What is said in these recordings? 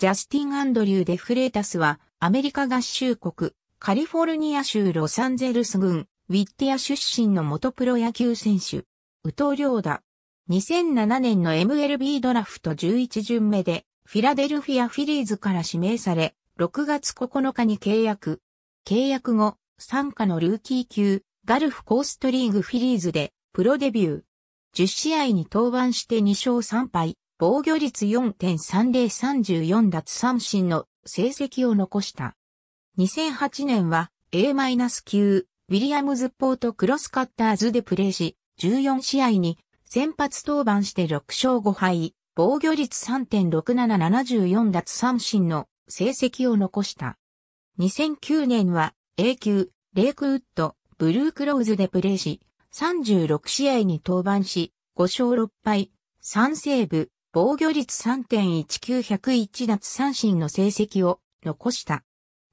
ジャスティン・アンドリュー・デフレータスは、アメリカ合衆国、カリフォルニア州ロサンゼルス郡、ウィッティア出身の元プロ野球選手、宇藤ーダ。2007年の MLB ドラフト11巡目で、フィラデルフィアフィリーズから指名され、6月9日に契約。契約後、参加のルーキー級、ガルフコーストリーグフィリーズで、プロデビュー。10試合に登板して2勝3敗、防御率4.3034奪三振の成績を残した。2008年は A-9 ウィリアムズポートクロスカッターズでプレーし、14試合に先発登板して6勝5敗、防御率3.6774奪三振の成績を残した。2009年は A 級、レイクウッド、ブルークローズでプレーし、36試合に登板し、5勝6敗、3セーブ、防御率3.19101奪三振の成績を残した。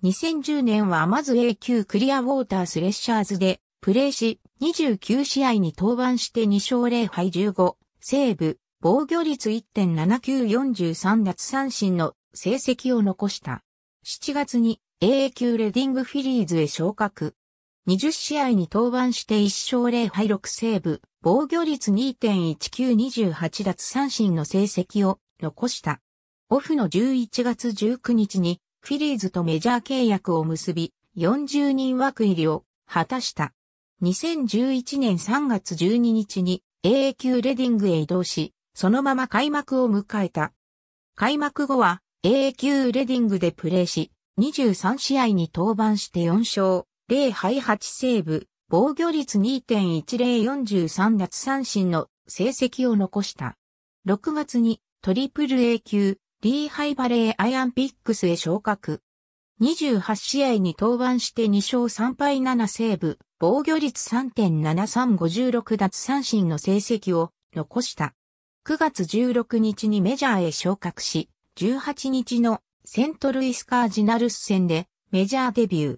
2010年はまず A 級クリアウォータースレッシャーズでプレーし29試合に登板して2勝0敗15、西ブ、防御率1.7943奪三振の成績を残した。7月に AA 級レディングフィリーズへ昇格。20試合に登板して1勝0敗6セーブ、防御率2.1928奪三振の成績を残した。オフの11月19日にフィリーズとメジャー契約を結び、40人枠入りを果たした。2011年3月12日に AA 級レディングへ移動し、そのまま開幕を迎えた。開幕後は AA 級レディングでプレーし、23試合に登板して4勝、0敗8セーブ、防御率2.1043奪三振の成績を残した。6月にトリプル A 級、リーハイバレーアイアンピックスへ昇格。28試合に登板して2勝3敗7セーブ、防御率3.7356奪三振の成績を残した。9月16日にメジャーへ昇格し、18日のセントルイスカージナルス戦でメジャーデビュー。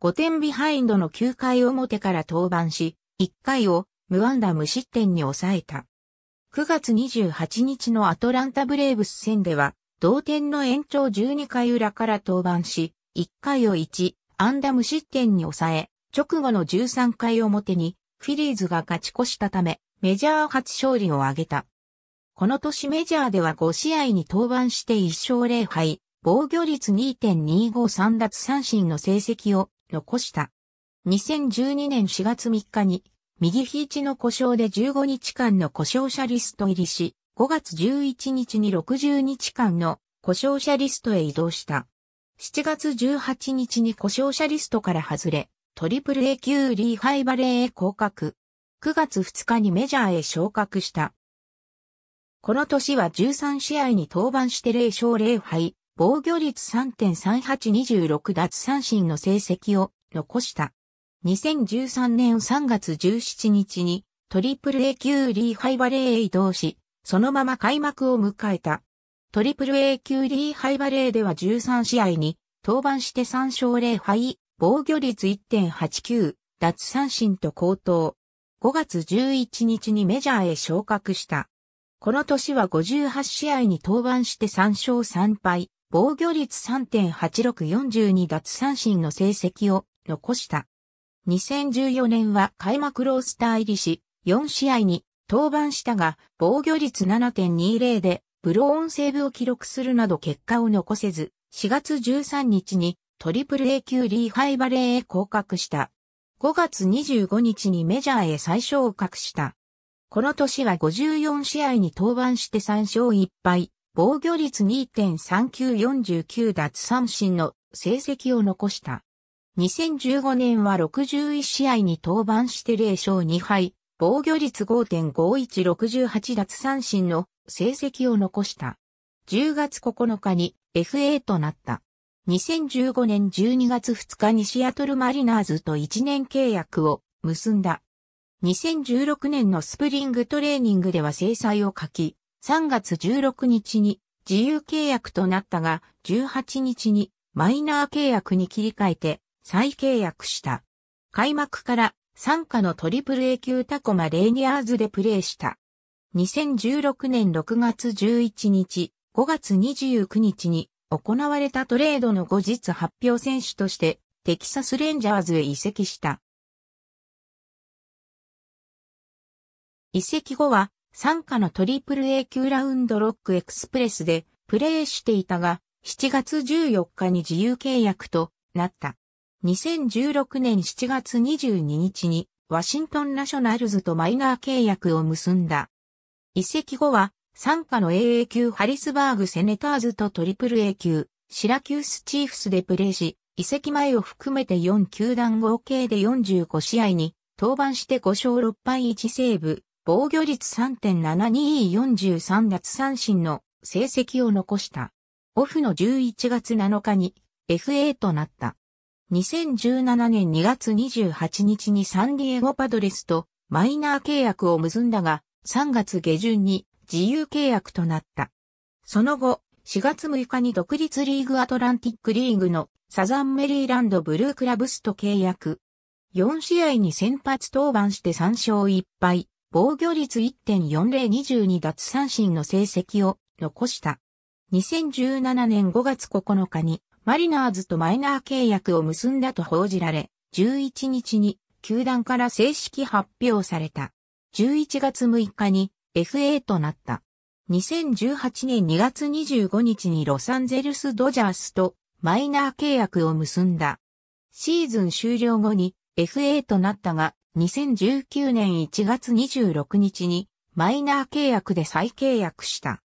5点ビハインドの9回表から登板し、1回を無安打無失点に抑えた。9月28日のアトランタブレーブス戦では、同点の延長12回裏から登板し、1回を1、安打無失点に抑え、直後の13回表に、フィリーズが勝ち越したため、メジャー初勝利を挙げた。この年メジャーでは5試合に登板して1勝0敗、防御率2.253奪三振の成績を残した。2012年4月3日に、右肘の故障で15日間の故障者リスト入りし、5月11日に60日間の故障者リストへ移動した。7月18日に故障者リストから外れ、トリプル A 級リーハイバレーへ降格。9月2日にメジャーへ昇格した。この年は13試合に登板して0勝0敗、防御率3.3826奪三振の成績を残した。2013年3月17日にトリプル A 級リーハイバレーへ移動し、そのまま開幕を迎えた。トリプル A 級リーハイバレーでは13試合に登板して3勝0敗、防御率1.89、奪三振と高騰。5月11日にメジャーへ昇格した。この年は58試合に登板して3勝3敗、防御率3.8642奪三振の成績を残した。2014年は開幕ロースター入りし、4試合に登板したが、防御率7.20で、ブローンセーブを記録するなど結果を残せず、4月13日にトリプル A 級リーハイバレーへ降格した。5月25日にメジャーへ最小を隠した。この年は54試合に登板して3勝1敗、防御率2.3949奪三振の成績を残した。2015年は61試合に登板して0勝2敗、防御率5.5168奪三振の成績を残した。10月9日に FA となった。2015年12月2日にシアトルマリナーズと1年契約を結んだ。2016年のスプリングトレーニングでは制裁を書き、3月16日に自由契約となったが、18日にマイナー契約に切り替えて再契約した。開幕から参加のトリプル A 級タコマレーニアーズでプレーした。2016年6月11日、5月29日に行われたトレードの後日発表選手としてテキサスレンジャーズへ移籍した。移籍後は参加のトリプル A 級ラウンドロックエクスプレスでプレーしていたが、7月14日に自由契約となった。2016年7月22日にワシントンナショナルズとマイナー契約を結んだ。移籍後は、参加の AA 級ハリスバーグセネターズとトリプル A 級、シラキュースチーフスでプレーし、移籍前を含めて4球団合計で45試合に登板して5勝6敗1セーブ、防御率3.72 43奪三振の成績を残した。オフの11月7日に FA となった。2017年2月28日にサンディエゴパドレスとマイナー契約を結んだが、3月下旬に自由契約となった。その後、4月6日に独立リーグアトランティックリーグのサザンメリーランドブルークラブスと契約。4試合に先発登板して3勝1敗、防御率1.4022奪三振の成績を残した。2017年5月9日にマリナーズとマイナー契約を結んだと報じられ、11日に球団から正式発表された。11月6日に FA となった。2018年2月25日にロサンゼルスドジャースとマイナー契約を結んだ。シーズン終了後に FA となったが、2019年1月26日にマイナー契約で再契約した。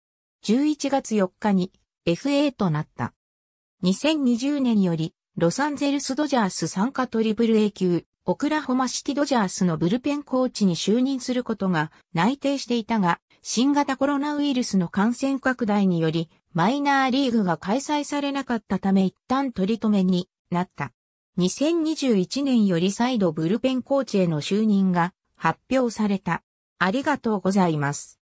11月4日に FA となった。2020年よりロサンゼルスドジャース参加トリプル A 級、オクラホマシティドジャースのブルペンコーチに就任することが内定していたが、新型コロナウイルスの感染拡大により、マイナーリーグが開催されなかったため一旦取り留めになった。2021年より再度ブルペンコーチへの就任が発表された。ありがとうございます。